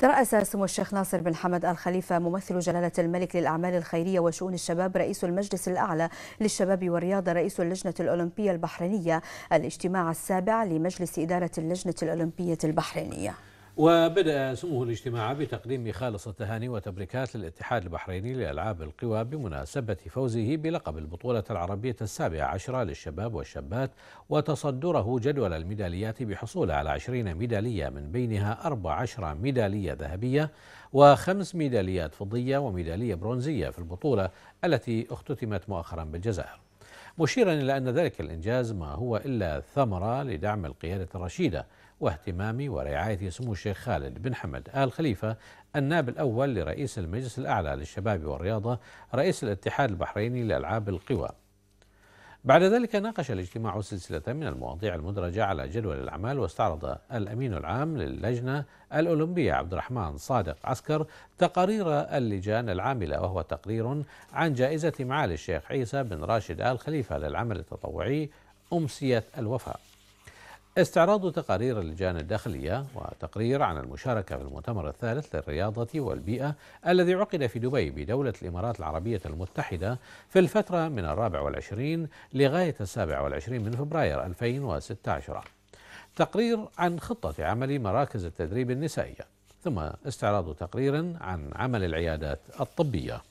ترأس سمو الشيخ ناصر بن حمد الخليفة ممثل جلالة الملك للأعمال الخيرية وشؤون الشباب رئيس المجلس الأعلى للشباب والرياضة رئيس اللجنة الأولمبية البحرينية الاجتماع السابع لمجلس إدارة اللجنة الأولمبية البحرينية وبدأ سمو الاجتماع بتقديم خالص التهاني وتبريكات للاتحاد البحريني لألعاب القوى بمناسبة فوزه بلقب البطولة العربية السابعة عشرة للشباب والشابات وتصدره جدول الميداليات بحصوله على 20 ميدالية من بينها 14 ميدالية ذهبية وخمس ميداليات فضية وميدالية برونزية في البطولة التي اختتمت مؤخرا بالجزائر مشيرا إلى أن ذلك الإنجاز ما هو إلا ثمرة لدعم القيادة الرشيدة واهتمام ورعاية سمو الشيخ خالد بن حمد آل خليفة الناب الأول لرئيس المجلس الأعلى للشباب والرياضة رئيس الاتحاد البحريني لألعاب القوى بعد ذلك ناقش الاجتماع سلسلة من المواضيع المدرجة على جدول الأعمال واستعرض الأمين العام للجنة الأولمبية عبد الرحمن صادق عسكر تقارير اللجان العاملة وهو تقرير عن جائزة معالي الشيخ عيسى بن راشد آل خليفة للعمل التطوعي أمسية الوفاء استعراض تقارير اللجان الداخلية وتقرير عن المشاركة في المؤتمر الثالث للرياضة والبيئة الذي عقد في دبي بدولة الإمارات العربية المتحدة في الفترة من الرابع والعشرين لغاية السابع والعشرين من فبراير 2016 تقرير عن خطة عمل مراكز التدريب النسائية ثم استعراض تقرير عن عمل العيادات الطبيه